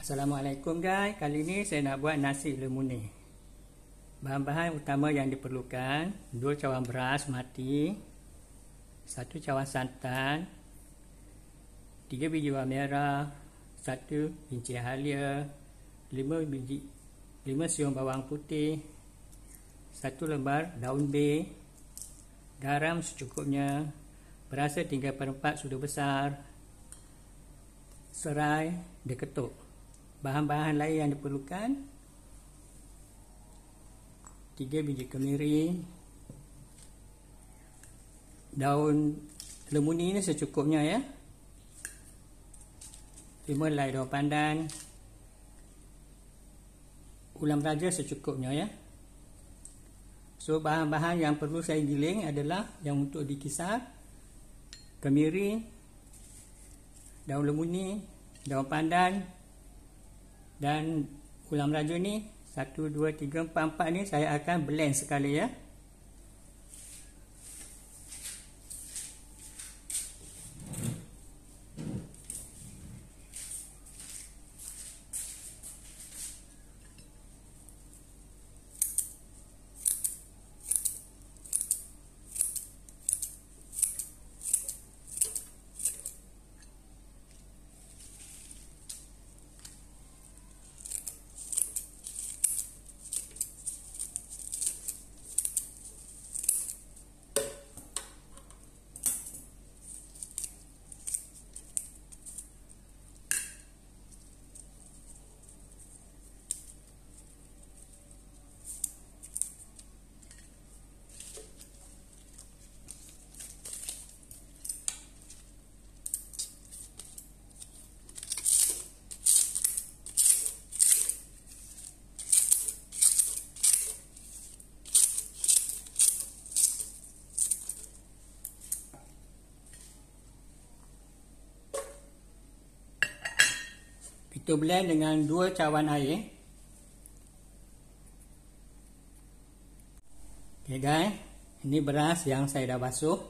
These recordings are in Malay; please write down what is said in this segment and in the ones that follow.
Assalamualaikum guys. Kali ni saya nak buat nasi lemune. Bahan-bahan utama yang diperlukan 2 cawan beras mati 1 cawan santan 3 biji bawang merah 1 biji halia 5 biji 5 siung bawang putih 1 lembar daun bay garam secukupnya berasa tinggal per sudu besar serai diketuk bahan-bahan lain yang diperlukan 3 biji kemiri daun lemuni ni secukupnya ya 5 helai daun pandan ulam raja secukupnya ya so bahan-bahan yang perlu saya giling adalah yang untuk dikisar kemiri daun lemuni daun pandan dan ulam raja ni satu dua tiga empat empat ni saya akan blend sekali ya Kita blend dengan dua cawan air. Okay guys, ini beras yang saya dah basuh.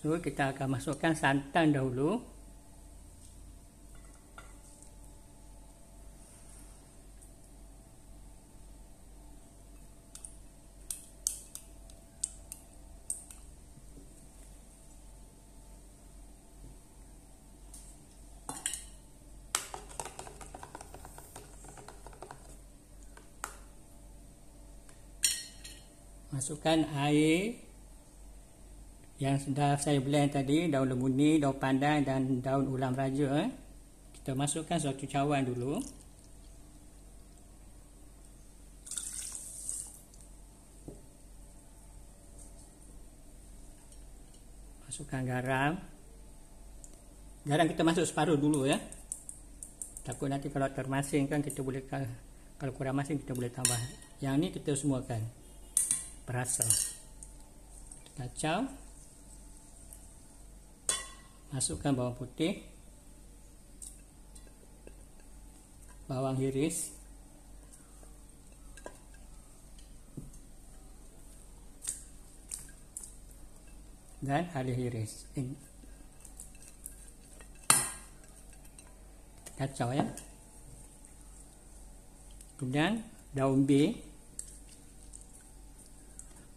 So kita akan masukkan santan dahulu. masukkan air yang sudah saya blend tadi daun lemuni, daun pandan dan daun ulam raja eh. kita masukkan satu cawan dulu masukkan garam garam kita masuk separuh dulu ya takut nanti kalau termasing kan kita boleh kalau kurang masing kita boleh tambah yang ni kita semua kan perasa kacau masukkan bawang putih bawang hiris dan halia hiris kacau ya kemudian daun bih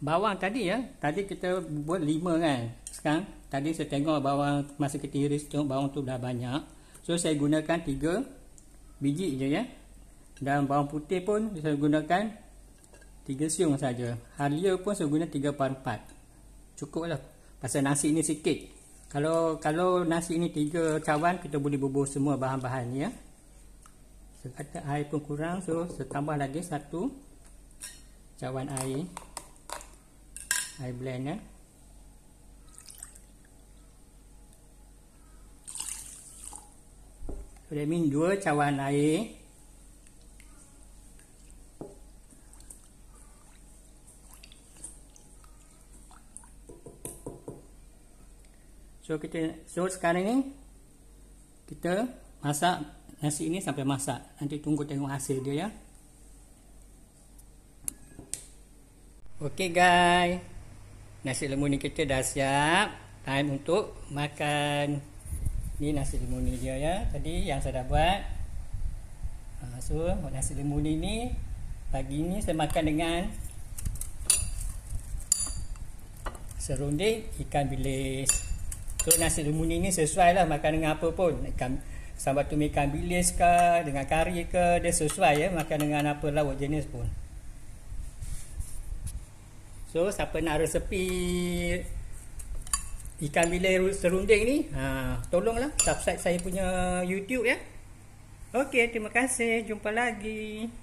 bawang tadi ya tadi kita buat lima kan sekarang tadi saya tengok bawang masa kita iris tengok bawang tu dah banyak so saya gunakan tiga biji je ya dan bawang putih pun saya gunakan tiga siung saja. halia pun saya guna tiga per empat, cukup lah pasal nasi ni sikit kalau kalau nasi ni tiga cawan kita boleh bubur semua bahan-bahan ni ya saya kata air pun kurang so saya tambah lagi satu cawan air eye blender Remin 2 cawan air So kita so sekarang ni kita masak nasi ini sampai masak. Nanti tunggu tengok hasil dia ya. Okay guys. Nasi lemon ni kita dah siap Time untuk makan Ni nasi lemon ni dia ya Tadi yang saya dah buat ha, So nasi lemon ni Pagi ni saya makan dengan serunding ikan bilis So nasi lemon ni sesuai lah makan dengan apa pun ikan, Sambal tumis ikan bilis ke Dengan kari ke Dia sesuai ya makan dengan apa lah jenis pun So siapa nak resepi ikan bilir serunding ni, ha tolonglah subscribe saya punya YouTube ya. Okey, terima kasih. Jumpa lagi.